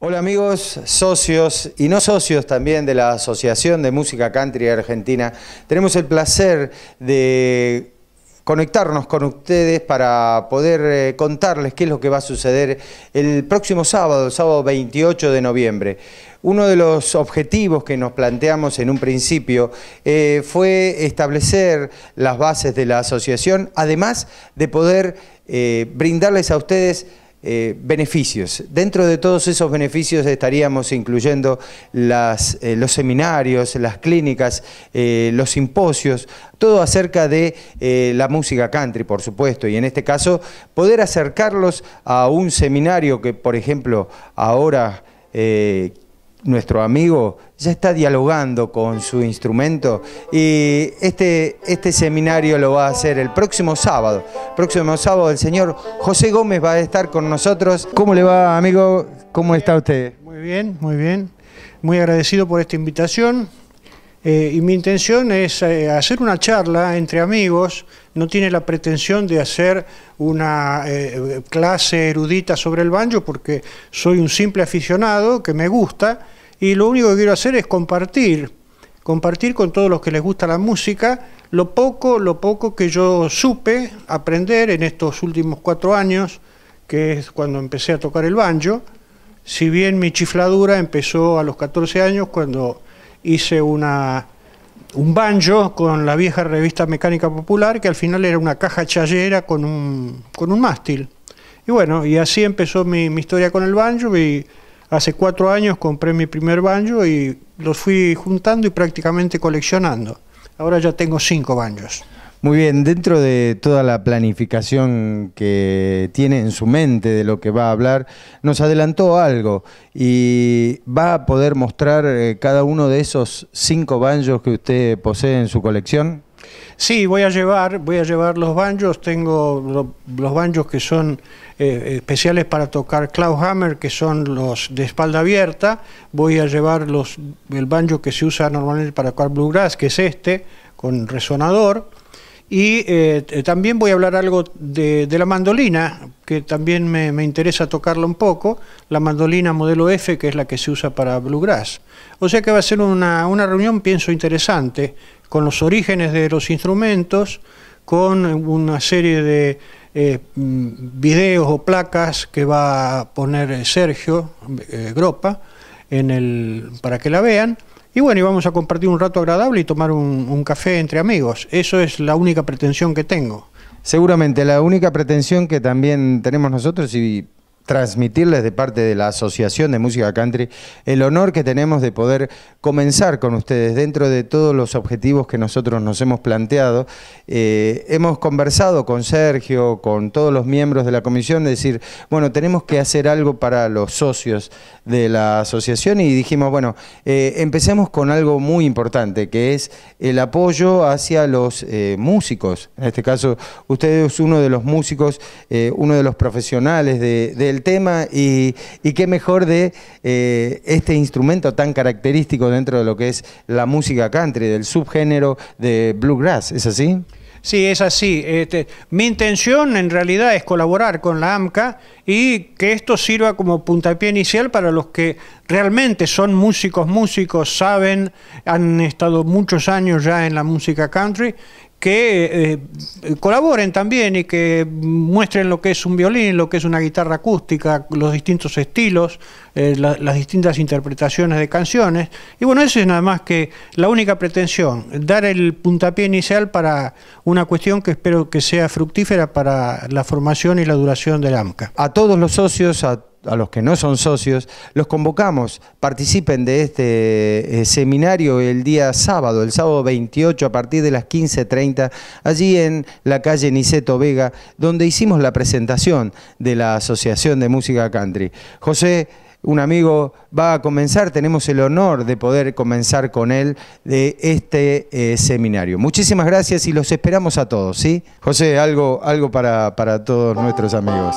Hola amigos, socios y no socios también de la Asociación de Música Country Argentina. Tenemos el placer de conectarnos con ustedes para poder eh, contarles qué es lo que va a suceder el próximo sábado, el sábado 28 de noviembre. Uno de los objetivos que nos planteamos en un principio eh, fue establecer las bases de la asociación, además de poder eh, brindarles a ustedes eh, beneficios. Dentro de todos esos beneficios estaríamos incluyendo las, eh, los seminarios, las clínicas, eh, los simposios, todo acerca de la música country, por supuesto, y en este caso poder acercarlos a un seminario que, por ejemplo, ahora nuestro amigo ya está dialogando con su instrumento y este, este seminario lo va a hacer el próximo sábado. próximo sábado el señor José Gómez va a estar con nosotros. ¿Cómo le va, amigo? ¿Cómo está usted? Muy bien, muy bien. Muy agradecido por esta invitación. Eh, y mi intención es eh, hacer una charla entre amigos, no tiene la pretensión de hacer una eh, clase erudita sobre el banjo porque soy un simple aficionado que me gusta y lo único que quiero hacer es compartir, compartir con todos los que les gusta la música lo poco, lo poco que yo supe aprender en estos últimos cuatro años, que es cuando empecé a tocar el banjo, si bien mi chifladura empezó a los 14 años cuando hice una, un banjo con la vieja revista Mecánica Popular, que al final era una caja chayera con un, con un mástil. Y bueno, y así empezó mi, mi historia con el banjo y hace cuatro años compré mi primer banjo y lo fui juntando y prácticamente coleccionando. Ahora ya tengo cinco banjos. Muy bien, dentro de toda la planificación que tiene en su mente de lo que va a hablar, nos adelantó algo y va a poder mostrar eh, cada uno de esos cinco banjos que usted posee en su colección. Sí, voy a llevar, voy a llevar los banjos. Tengo los banjos que son eh, especiales para tocar clawhammer, que son los de espalda abierta. Voy a llevar los, el banjo que se usa normalmente para tocar bluegrass, que es este, con resonador. Y eh, también voy a hablar algo de, la mandolina, que también me, interesa tocarla un poco, la mandolina modelo F, que es la que se usa para bluegrass. O sea que va a ser una, reunión, pienso, interesante, con los orígenes de los instrumentos, con una serie de eh, mm, videos o placas que va a poner eh, Sergio Gropa para que la vean y bueno, y vamos a compartir un rato agradable y tomar un, café entre amigos. Eso es la única pretensión que tengo. Seguramente, la única pretensión que también tenemos nosotros y transmitirles de parte de la Asociación de Música Country el honor que tenemos de poder comenzar con ustedes dentro de todos los objetivos que nosotros nos hemos planteado. Eh, hemos conversado con Sergio, con todos los miembros de la comisión, de decir, bueno, tenemos que hacer algo para los socios de la asociación y dijimos, bueno, eh, empecemos con algo muy importante, que es el apoyo hacia los eh, músicos. En este caso, usted es uno de los músicos, uno de los profesionales de, del tema y, qué mejor de eh, este instrumento tan característico dentro de lo que es la música country, del subgénero de bluegrass, ¿es así? Sí, es así. Este, mi intención en realidad es colaborar con la AMCA y que esto sirva como puntapié inicial para los que realmente son músicos, músicos, saben, han estado muchos años ya en la música country que eh, colaboren también y que muestren lo que es un violín, lo que es una guitarra acústica, los distintos estilos, eh, las distintas interpretaciones de canciones. Y bueno, eso es nada más que la única pretensión, dar el puntapié inicial para una cuestión que espero que sea fructífera para la formación y la duración del AMCA. A todos los socios, a a los que no son socios, los convocamos, participen de este eh, seminario el día sábado, el sábado 28 a partir de las 15.30, allí en la calle Niceto Vega, donde hicimos la presentación de la Asociación de Música Country. José, un amigo va a comenzar, tenemos el honor de poder comenzar con él de este eh, seminario. Muchísimas gracias y los esperamos a todos, ¿sí? José, algo, algo para todos nuestros amigos.